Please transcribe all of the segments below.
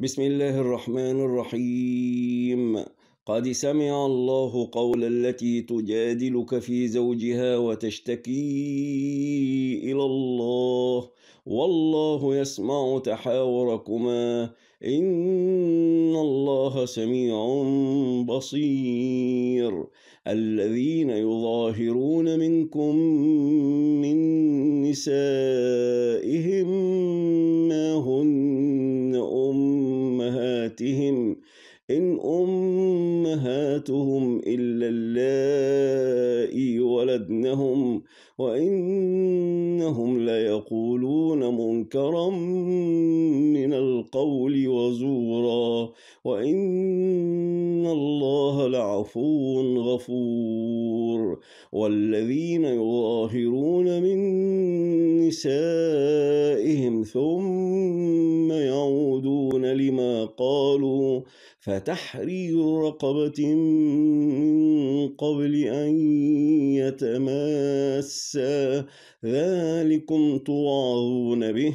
بسم الله الرحمن الرحيم قد سمع الله قول التي تجادلك في زوجها وتشتكي إلى الله والله يسمع تحاوركما إن الله سميع بصير الذين يظاهرون منكم من نسائهم إن أمهاتهم إلا اللائي ولدنهم وإنهم ليقولون منكرا من القول وزورا وإن الله لعفو غفور والذين يظاهرون من نسائهم ثم لما قالوا فتحرير رقبة من قبل أن يتماسا ذلكم توعظون به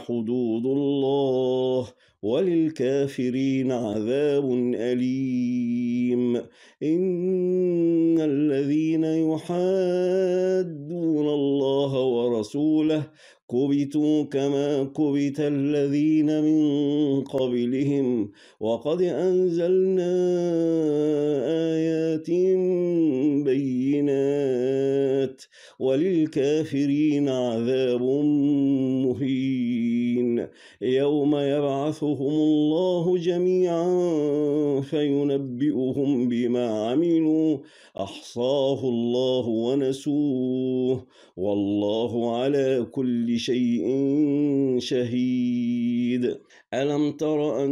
حدود الله وللكافرين عذاب أليم إن الذين يحادون الله ورسوله كبتوا كما كبت الذين من قبلهم وقد أنزلنا آيات بينات وللكافرين عذاب مهين يوم يبعثون يحشرهم الله جميعا فينبئهم بما عملوا أحصاه الله ونسوه والله على كل شيء شهيد ألم تر أن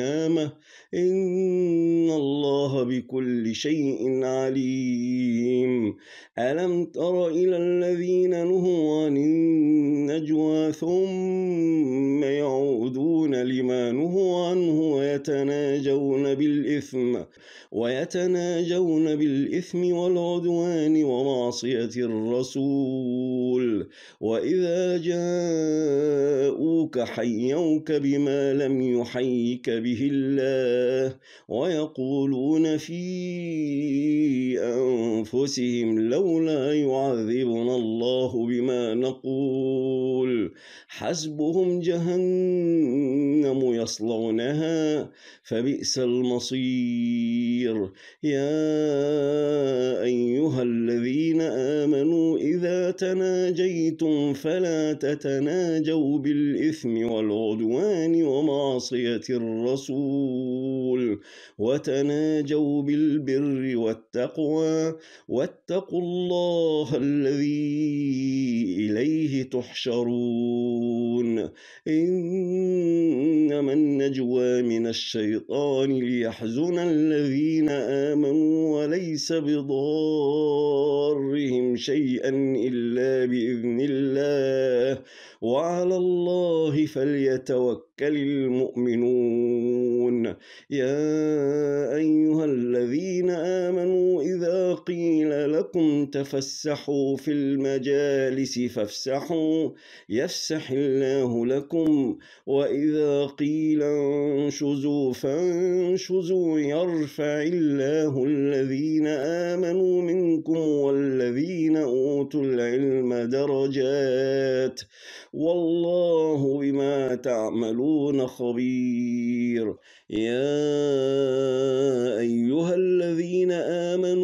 ama. Em الله بكل شيء عليم ألم تر إلى الذين نهوا عن النجوى ثم يعودون لما نهوا عنه ويتناجون بالإثم ويتناجون بالإثم والعدوان ومعصية الرسول وإذا جاءوك حيوك بما لم يحيك به الله ويقولون يشركون في أنفسهم لولا يعذبنا الله بما نقول حسبهم جهنم يصلونها فبئس المصير يا أيها الذين آمنوا إذا تناجيتم فلا تتناجوا بالإثم والعدوان ومعصية الرسول وتناجوا بالبر والتقوى واتقوا الله الذي إليه وإليه تحشرون يعملون إنما النجوى من الشيطان ليحزن الذين آمنوا وليس بضارهم شيئا إلا بإذن الله وعلى الله فليتوكل المؤمنون يا أيها الذين آمنوا إذا قيل لكم تفسحوا في المجالس فافسحوا يفسح الله مكناه لكم وإذا قيل انشزوا فانشزوا يرفع الله الذين آمنوا منكم والذين أوتوا العلم درجات والله بما تعملون خبير يا أيها الذين آمنوا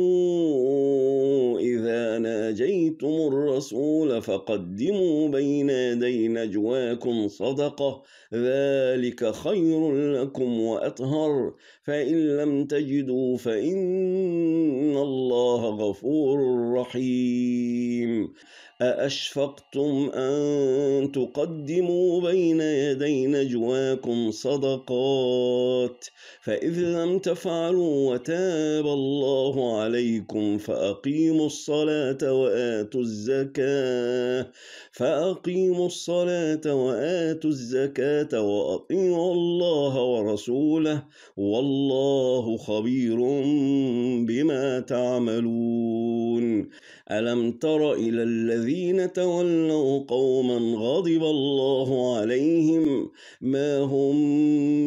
إذا ناجيتم الرسول فقدموا بين يدي نجواكم صدقة ذلك خير لكم وأطهر فإن لم تجدوا فإن الله غفور رحيم أأشفقتم أن تقدموا بين يدي نجواكم صدقات فإذ لم تفعلوا وتاب الله عليكم فأقيموا الصلاة وآتوا الزكاة فأقيموا الصلاة وآتوا الزكاة وأطيعوا الله ورسوله والله خبير بما تعملون ألم تر إلى الذين تولوا قوما غضب الله عليهم ما هم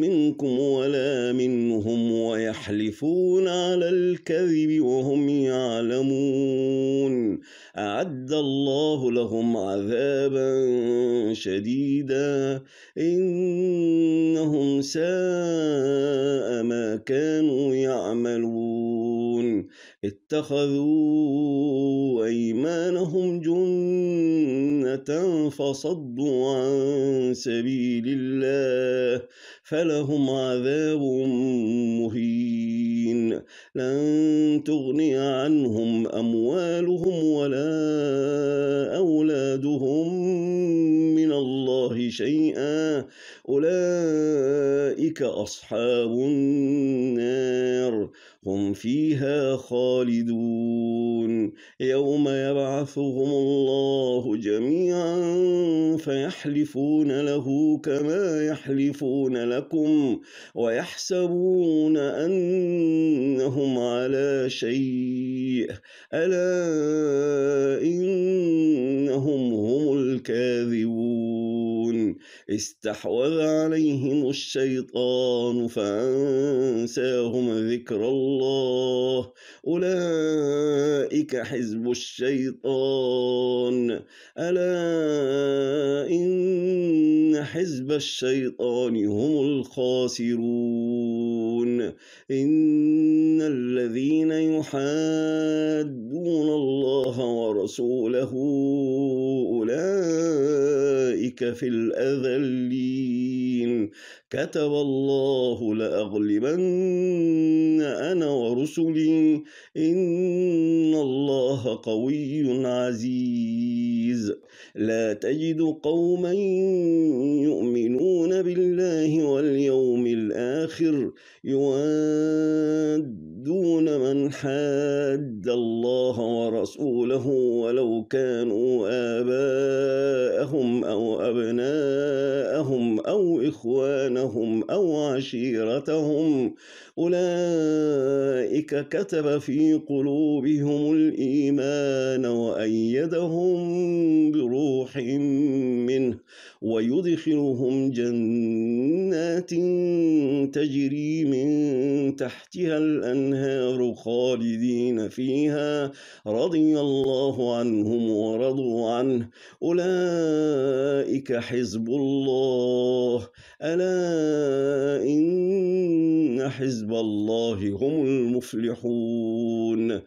منكم ولا منهم ويحلفون على الكذب وهم يعلمون أعد الله لهم عذابا شديدا إنهم ساء ما كانوا يعملون اتخذوا أيمانهم جنة فصدوا عن سبيل الله فلهم عذاب مهين لن تغني عنهم أموالهم ولا أولادهم شيئا أولئك أصحاب النار هم فيها خالدون يوم يبعثهم الله جميعا فيحلفون له كما يحلفون لكم ويحسبون أنهم على شيء ألا إنهم هم الكاذبون استحوذ عليهم الشيطان فأنساهم ذكر الله أولئك حزب الشيطان ألا إن حزب الشيطان هم الخاسرون إن الذين يحادون الله ورسوله أولئك في الأذلين كتب الله لأغلبن أنا ورسلي إن الله قوي عزيز لا تجد قوما يؤمنون بالله واليوم الآخر يوادون من حاد الله ورسوله ولو كانوا آباءهم أو أبناءهم أو إخوانهم أو عشيرتهم أولئك أولئك كتب في قلوبهم الإيمان وأيدهم بروح منه ويدخلهم جنات تجري من تحتها الأنهار خالدين فيها رضي الله عنهم ورضوا عنه أولئك حزب الله ألا إن حزب الله هم المفلحون